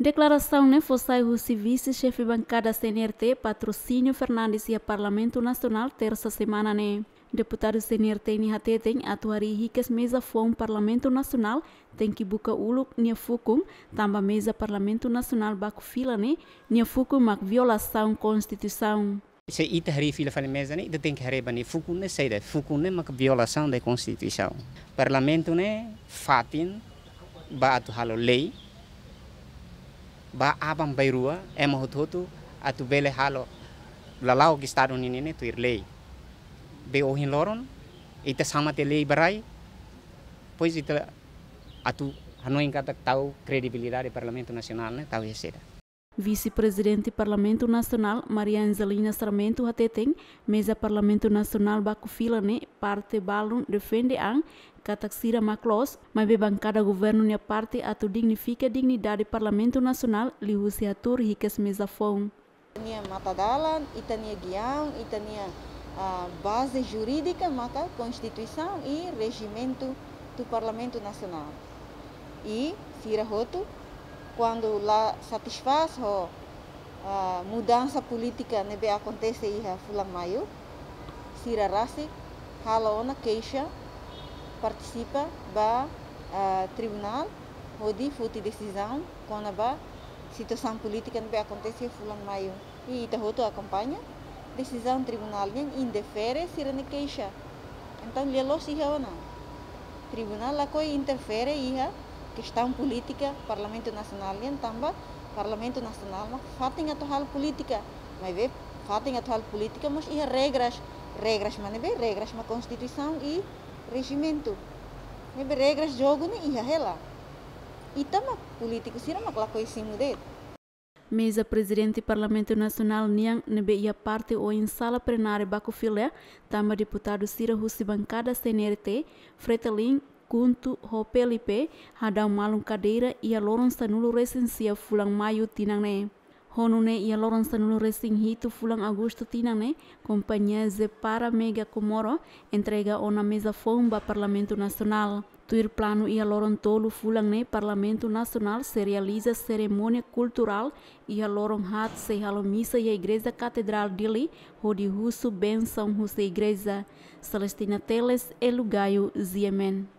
Declaração nem né? Fossai Russivice, chefe bancada CNRT, patrocínio Fernandes e a Parlamento Nacional, terça semana, né? Deputado CNRT NHT tem atuari ricas mesa fom Parlamento Nacional, tem que buca ulu niafukum, tamba mesa Parlamento Nacional baku fila, né? Niafukum mac violação Constituição. Se ita hari fila fale mesa, né? de tem que hareba, né? Fukum ne seida, fukum ne mac violação da Constituição. Parlamento, né? Fatin, bato halo lei, ba abam bairua ema hototo atu bele halo lalau que está no nene tu irlei be o loron ita sama te lei barai pois ita atu hanoin kata tau credibilidade parlamento nacional né tau yesera Vice-presidente do Parlamento Nacional, Maria Angelina Sarmento Hateteng, mesa Parlamento Nacional Bacufila, né, parte balon defende a cataxira maclos, mas bancada governo nia parte ato dignifica dignidade parlamento nacional li husiatur hikes mesafon. Nia matadalan, itania guião, itania uh, base jurídica, maka constituição e regimento do parlamento nacional. E, sira roto, quando lá satisfaz ho, a mudança política nebe acontece iha fulang maio, sira rasi, hala queixa, participa ba uh, tribunal pode futi decisão quando ba situação política não acontece fulano maio e ita hoto acompanha decisão tribunal nem indefere sirene queixa então lhe los iha não tribunal la coi interfere iha questão política parlamento nacional nem tamba parlamento nacional mas fatem atual política mas vê fatem atual política mas iha regras regras mas não regras mas constituição e regimento. Hebe regras jogo ne iha hela. Itama político sirama klako isimu det. Mesa Presidente Parlamento Nacional Niang nebe ia parte o em sala plenária Baco Filé, tamba deputado Cira Husi Bancada CNRT, Fretelin, Kuntu, Hopelipe, Hadam Malum Cadeira ia a Loron Sanulo Recensia Fulang Maio Tinangne. honune ia loron sanulu racing hito fulang agosto tinang né companhia Zepara Mega Comoro entrega ona mesa fomba Parlamento Nacional Tuir plano ia loron tolo fulang né Parlamento Nacional se realiza cerimônia cultural ia loron hat se halo missa e Igreja Catedral de Li, Rodi Russo Benção Russo Igreja, Celestina Teles e Lugaio Ziemen.